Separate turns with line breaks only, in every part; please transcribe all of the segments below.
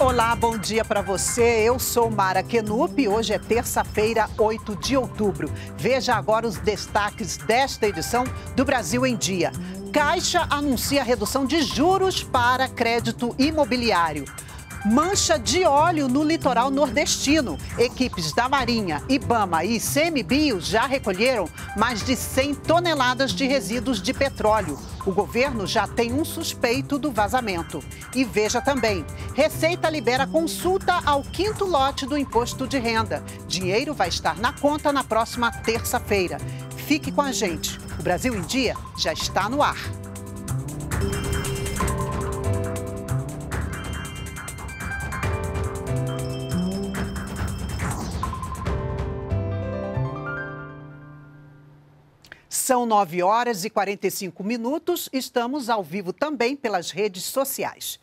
Olá, bom dia para você. Eu sou Mara Kenup e hoje é terça-feira, 8 de outubro. Veja agora os destaques desta edição do Brasil em Dia. Caixa anuncia redução de juros para crédito imobiliário mancha de óleo no litoral nordestino. Equipes da Marinha, Ibama e SemiBio já recolheram mais de 100 toneladas de resíduos de petróleo. O governo já tem um suspeito do vazamento. E veja também: Receita libera consulta ao quinto lote do imposto de renda. Dinheiro vai estar na conta na próxima terça-feira. Fique com a gente. O Brasil em Dia já está no ar. São 9 horas e 45 minutos. Estamos ao vivo também pelas redes sociais.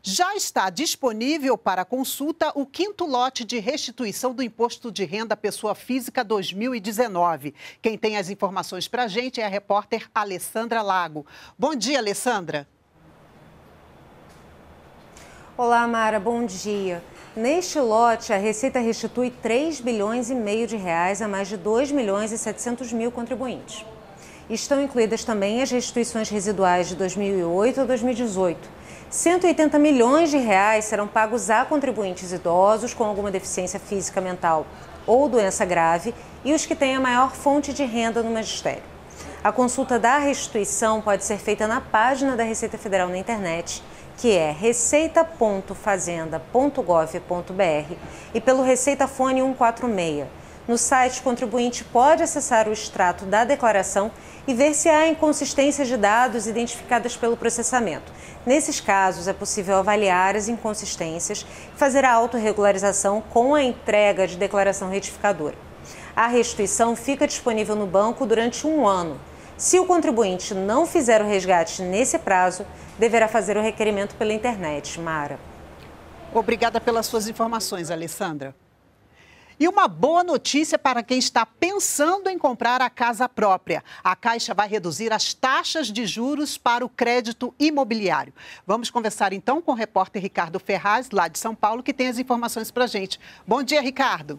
Já está disponível para consulta o quinto lote de restituição do Imposto de Renda Pessoa Física 2019. Quem tem as informações para a gente é a repórter Alessandra Lago. Bom dia, Alessandra.
Olá, Mara, bom dia. Neste lote, a Receita restitui 3 bilhões e meio de reais a mais de 2 milhões e 700 mil contribuintes. Estão incluídas também as restituições residuais de 2008 a 2018. 180 milhões de reais serão pagos a contribuintes idosos com alguma deficiência física, mental ou doença grave e os que têm a maior fonte de renda no magistério. A consulta da restituição pode ser feita na página da Receita Federal na internet, que é receita.fazenda.gov.br e pelo Receita Fone 146. No site, o contribuinte pode acessar o extrato da declaração e ver se há inconsistências de dados identificadas pelo processamento. Nesses casos, é possível avaliar as inconsistências e fazer a autorregularização com a entrega de declaração retificadora. A restituição fica disponível no banco durante um ano. Se o contribuinte não fizer o resgate nesse prazo, deverá fazer o requerimento pela internet. Mara.
Obrigada pelas suas informações, Alessandra. E uma boa notícia para quem está pensando em comprar a casa própria. A Caixa vai reduzir as taxas de juros para o crédito imobiliário. Vamos conversar então com o repórter Ricardo Ferraz, lá de São Paulo, que tem as informações para a gente. Bom dia, Ricardo.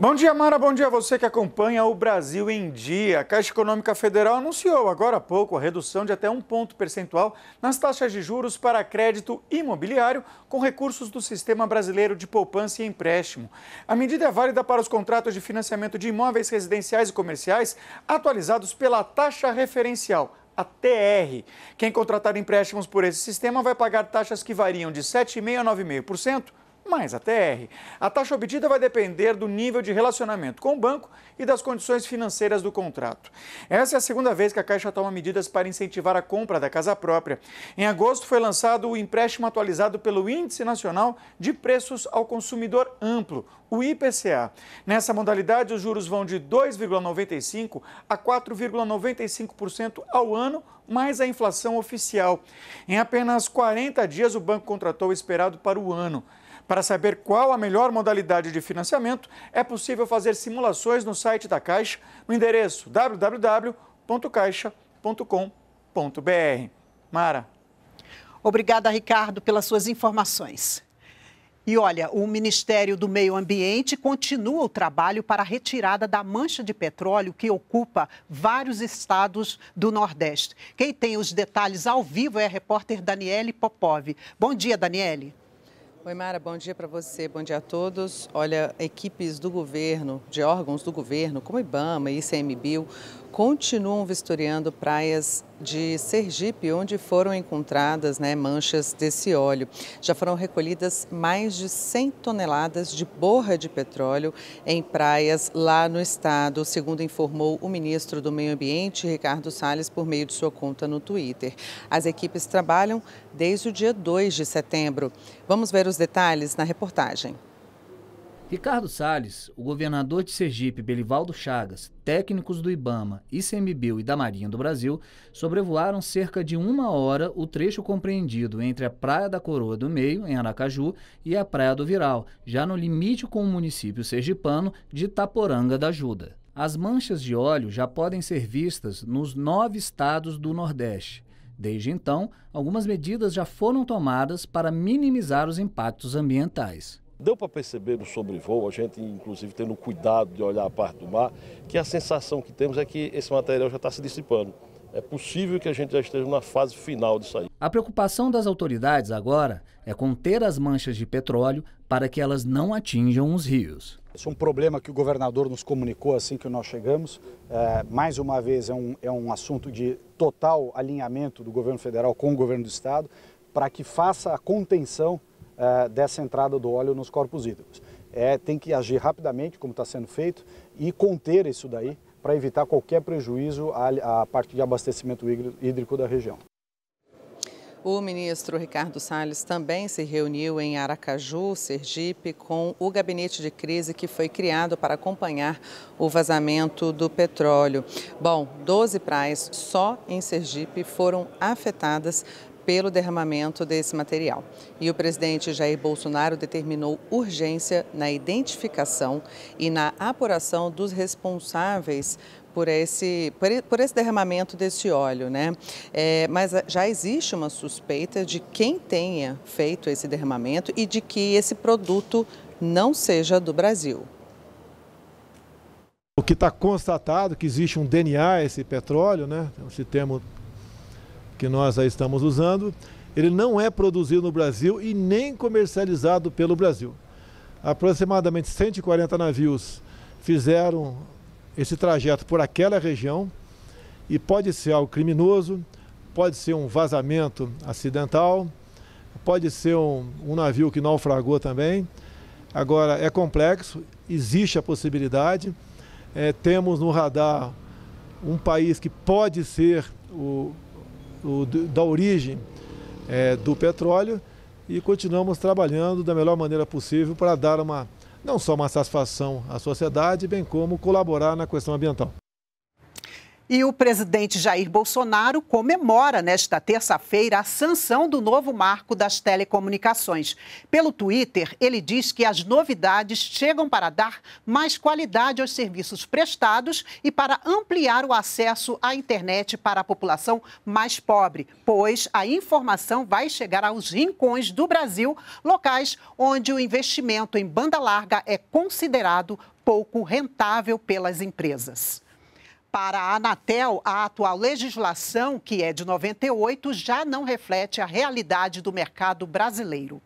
Bom dia, Mara. Bom dia a você que acompanha o Brasil em Dia. A Caixa Econômica Federal anunciou agora há pouco a redução de até um ponto percentual nas taxas de juros para crédito imobiliário com recursos do Sistema Brasileiro de Poupança e Empréstimo. A medida é válida para os contratos de financiamento de imóveis residenciais e comerciais atualizados pela taxa referencial, a TR. Quem contratar empréstimos por esse sistema vai pagar taxas que variam de 7,5% a 9,5% mais a TR. A taxa obtida vai depender do nível de relacionamento com o banco e das condições financeiras do contrato. Essa é a segunda vez que a Caixa toma medidas para incentivar a compra da casa própria. Em agosto foi lançado o empréstimo atualizado pelo Índice Nacional de Preços ao Consumidor Amplo, o IPCA. Nessa modalidade, os juros vão de 2,95% a 4,95% ao ano, mais a inflação oficial. Em apenas 40 dias, o banco contratou o esperado para o ano. Para saber qual a melhor modalidade de financiamento, é possível fazer simulações no site da Caixa, no endereço www.caixa.com.br.
Mara. Obrigada, Ricardo, pelas suas informações. E olha, o Ministério do Meio Ambiente continua o trabalho para a retirada da mancha de petróleo que ocupa vários estados do Nordeste. Quem tem os detalhes ao vivo é a repórter Daniele Popov. Bom dia, Daniele. Oi, Mara, bom dia para você,
bom dia a todos. Olha, equipes do governo, de órgãos do governo, como IBAMA e ICMBio, continuam vistoriando praias de Sergipe, onde foram encontradas né, manchas desse óleo. Já foram recolhidas mais de 100 toneladas de borra de petróleo em praias lá no estado, segundo informou o ministro do Meio Ambiente, Ricardo Salles, por meio de sua conta no Twitter. As equipes trabalham desde o dia 2 de setembro. Vamos ver os detalhes na reportagem.
Ricardo Salles, o governador de Sergipe, Belivaldo Chagas, técnicos do IBAMA, ICMBio e da Marinha do Brasil sobrevoaram cerca de uma hora o trecho compreendido entre a Praia da Coroa do Meio, em Aracaju, e a Praia do Viral, já no limite com o município sergipano de Itaporanga da Ajuda. As manchas de óleo já podem ser vistas nos nove estados do Nordeste. Desde então, algumas medidas já foram tomadas para minimizar os impactos ambientais. Deu para perceber no sobrevoo, a gente inclusive tendo cuidado de olhar a parte do mar, que a sensação que temos é que esse material já está se dissipando. É possível que a gente já esteja na fase final disso aí. A preocupação das autoridades agora é conter as manchas de petróleo para que elas não atinjam os rios.
Esse é um problema que o governador nos comunicou assim que nós chegamos. É, mais uma vez, é um, é um assunto de total alinhamento do governo federal com o governo do estado para que faça a contenção uh, dessa entrada do óleo nos corpos hídricos. É, tem que agir rapidamente, como está sendo feito, e conter isso daí para evitar qualquer prejuízo à, à parte de abastecimento hídrico da região.
O ministro Ricardo Salles também se reuniu em Aracaju, Sergipe, com o gabinete de crise que foi criado para acompanhar o vazamento do petróleo. Bom, 12 praias só em Sergipe foram afetadas pelo derramamento desse material. E o presidente Jair Bolsonaro determinou urgência na identificação e na apuração dos responsáveis por esse, por, esse derramamento desse óleo, né? É, mas já existe uma suspeita de quem tenha feito esse derramamento e de que esse produto não seja do Brasil.
O que está constatado que existe um DNA esse petróleo, né? Esse então, termo que nós aí estamos usando, ele não é produzido no Brasil e nem comercializado pelo Brasil. Aproximadamente 140 navios fizeram esse trajeto por aquela região e pode ser algo criminoso, pode ser um vazamento acidental, pode ser um, um navio que naufragou também. Agora, é complexo, existe a possibilidade. É, temos no radar um país que pode ser o o, da origem é, do petróleo e continuamos trabalhando da melhor maneira possível para dar uma não só uma satisfação à sociedade, bem como colaborar na questão ambiental.
E o presidente Jair Bolsonaro comemora nesta terça-feira a sanção do novo marco das telecomunicações. Pelo Twitter, ele diz que as novidades chegam para dar mais qualidade aos serviços prestados e para ampliar o acesso à internet para a população mais pobre, pois a informação vai chegar aos rincões do Brasil, locais onde o investimento em banda larga é considerado pouco rentável pelas empresas. Para a Anatel, a atual legislação, que é de 98, já não reflete a realidade do mercado brasileiro.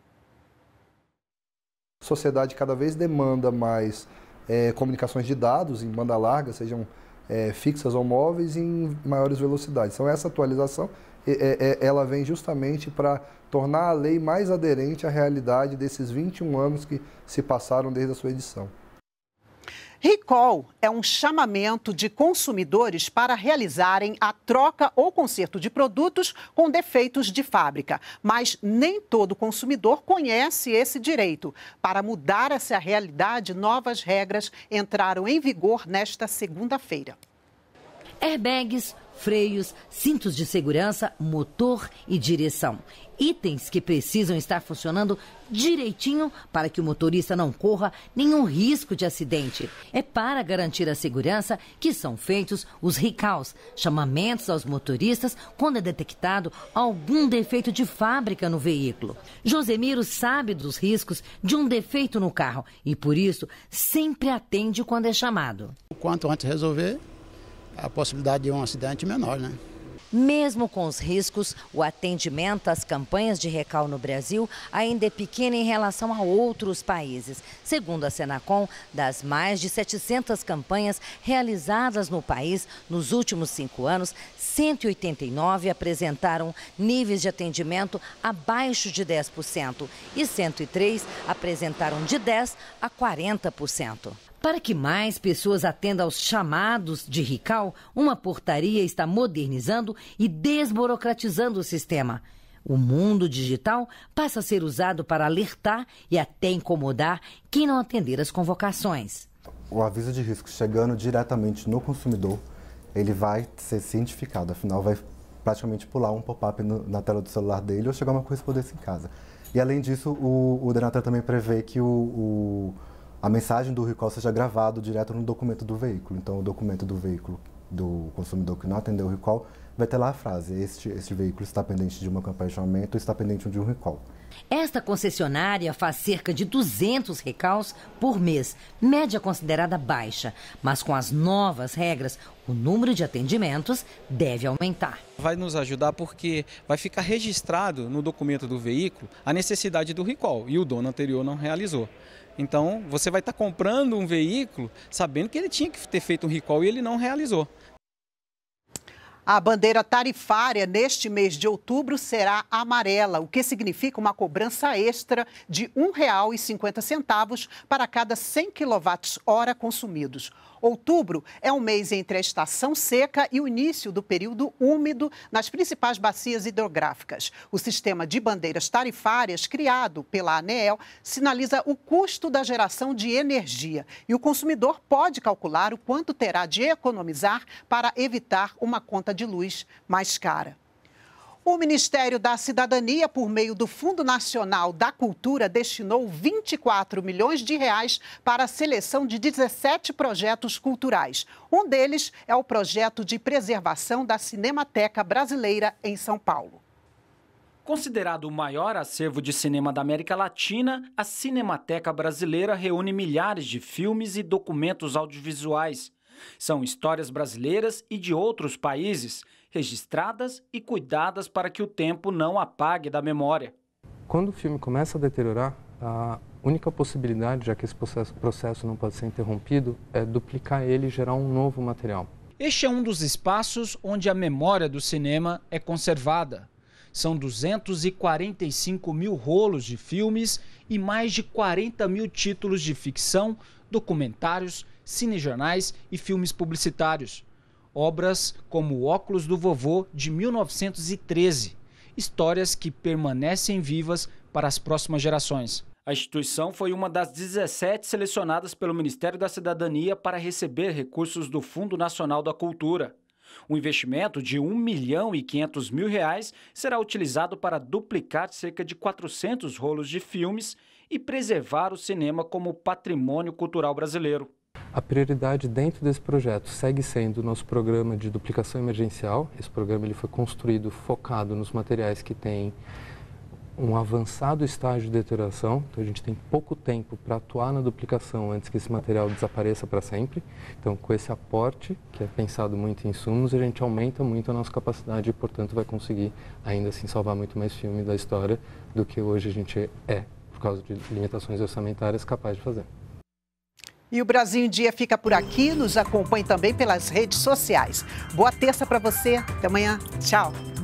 A
sociedade cada vez demanda mais é, comunicações de dados em banda larga, sejam é, fixas ou móveis, em maiores velocidades. Então, essa atualização é, é, ela vem justamente para tornar a lei mais aderente à realidade desses 21 anos que se passaram desde a sua edição.
Recall é um chamamento de consumidores para realizarem a troca ou conserto de produtos com defeitos de fábrica, mas nem todo consumidor conhece esse direito. Para mudar essa realidade, novas regras entraram em vigor nesta segunda-feira.
Airbags freios, cintos de segurança, motor e direção. Itens que precisam estar funcionando direitinho para que o motorista não corra nenhum risco de acidente. É para garantir a segurança que são feitos os recalls, chamamentos aos motoristas quando é detectado algum defeito de fábrica no veículo. Josemiro sabe dos riscos de um defeito no carro e, por isso, sempre atende quando é chamado. O quanto antes resolver, a possibilidade de um acidente menor, né? Mesmo com os riscos, o atendimento às campanhas de recal no Brasil ainda é pequeno em relação a outros países. Segundo a Senacom, das mais de 700 campanhas realizadas no país nos últimos cinco anos, 189 apresentaram níveis de atendimento abaixo de 10% e 103 apresentaram de 10% a 40%. Para que mais pessoas atendam aos chamados de RICAL, uma portaria está modernizando e desburocratizando o sistema. O mundo digital passa a ser usado para alertar e até incomodar quem não atender as convocações.
O aviso de risco chegando diretamente no consumidor, ele vai ser cientificado, afinal, vai praticamente pular um pop-up na tela do celular dele ou chegar uma correspondência em casa. E além disso, o, o Denatra também prevê que o, o a mensagem do recall seja gravado direto no documento do veículo. Então, o documento do veículo do consumidor que não atendeu o recall vai ter lá a frase: este, este veículo está pendente de
uma campanha de chamamento, está pendente de um recall.
Esta concessionária faz cerca de 200 recaus por mês, média considerada baixa, mas com as novas regras, o número de atendimentos deve aumentar.
Vai nos ajudar porque vai ficar registrado no documento do veículo a necessidade do recall e o dono anterior não realizou. Então, você vai estar comprando um veículo sabendo que ele tinha que ter feito um recall e ele não
realizou. A bandeira tarifária neste mês de outubro será amarela, o que significa uma cobrança extra de R$ 1,50 para cada 100 kWh consumidos. Outubro é um mês entre a estação seca e o início do período úmido nas principais bacias hidrográficas. O sistema de bandeiras tarifárias criado pela ANEEL sinaliza o custo da geração de energia e o consumidor pode calcular o quanto terá de economizar para evitar uma conta de luz mais cara. O Ministério da Cidadania, por meio do Fundo Nacional da Cultura, destinou 24 milhões de reais para a seleção de 17 projetos culturais. Um deles é o projeto de preservação da Cinemateca Brasileira em São Paulo.
Considerado o maior acervo de cinema da América Latina, a Cinemateca Brasileira reúne milhares de filmes e documentos audiovisuais. São histórias brasileiras e de outros países registradas e cuidadas para que o tempo não apague da memória.
Quando o filme começa a deteriorar, a única possibilidade, já que esse processo, processo não pode ser interrompido, é duplicar ele e gerar um novo material.
Este é um dos espaços onde a memória do cinema é conservada. São 245 mil rolos de filmes e mais de 40 mil títulos de ficção, documentários, cinejornais e filmes publicitários obras como Óculos do Vovô, de 1913. Histórias que permanecem vivas para as próximas gerações. A instituição foi uma das 17 selecionadas pelo Ministério da Cidadania para receber recursos do Fundo Nacional da Cultura. O investimento de 1 milhão e 500 mil reais será utilizado para duplicar cerca de 400 rolos de filmes e preservar o cinema como patrimônio cultural brasileiro.
A prioridade dentro desse projeto segue sendo o nosso programa de duplicação emergencial. Esse programa ele foi construído focado nos materiais que têm um avançado estágio de deterioração, então a gente tem pouco tempo para atuar na duplicação antes que esse material desapareça para sempre. Então, com esse aporte, que é pensado muito em insumos, a gente aumenta muito a nossa capacidade e, portanto, vai conseguir ainda assim salvar muito mais filme da história do que hoje a gente é, por causa de limitações orçamentárias, capaz de fazer.
E o Brasil em Dia fica por aqui. Nos acompanhe também pelas redes sociais. Boa terça para você. Até amanhã. Tchau.